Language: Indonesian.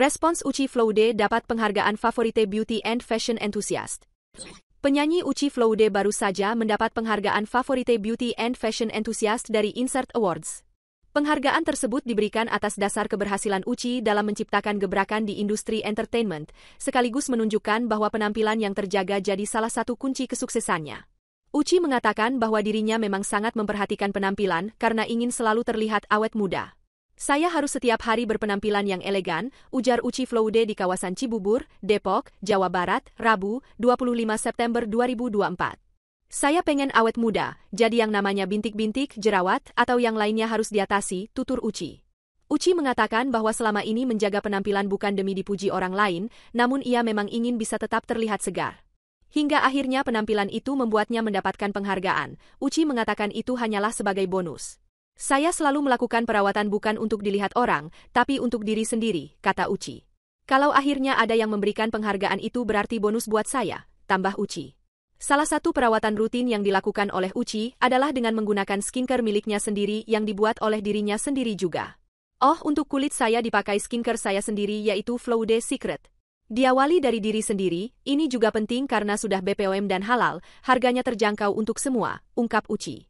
Respons Uchi Flowde dapat penghargaan Favorite Beauty and Fashion Enthusiast. Penyanyi Uchi Flowde baru saja mendapat penghargaan Favorite Beauty and Fashion Enthusiast dari Insert Awards. Penghargaan tersebut diberikan atas dasar keberhasilan Uci dalam menciptakan gebrakan di industri entertainment, sekaligus menunjukkan bahwa penampilan yang terjaga jadi salah satu kunci kesuksesannya. Uci mengatakan bahwa dirinya memang sangat memperhatikan penampilan karena ingin selalu terlihat awet muda. Saya harus setiap hari berpenampilan yang elegan, ujar Uci Flowde di kawasan Cibubur, Depok, Jawa Barat, Rabu, 25 September 2024. Saya pengen awet muda, jadi yang namanya bintik-bintik, jerawat, atau yang lainnya harus diatasi, tutur Uci. Uci mengatakan bahwa selama ini menjaga penampilan bukan demi dipuji orang lain, namun ia memang ingin bisa tetap terlihat segar. Hingga akhirnya penampilan itu membuatnya mendapatkan penghargaan. Uci mengatakan itu hanyalah sebagai bonus. Saya selalu melakukan perawatan bukan untuk dilihat orang, tapi untuk diri sendiri, kata Uci. Kalau akhirnya ada yang memberikan penghargaan itu berarti bonus buat saya, tambah Uci. Salah satu perawatan rutin yang dilakukan oleh Uci adalah dengan menggunakan skincare miliknya sendiri yang dibuat oleh dirinya sendiri juga. Oh, untuk kulit saya dipakai skincare saya sendiri yaitu Flow Day Secret. Diawali dari diri sendiri, ini juga penting karena sudah BPOM dan halal, harganya terjangkau untuk semua, ungkap Uci.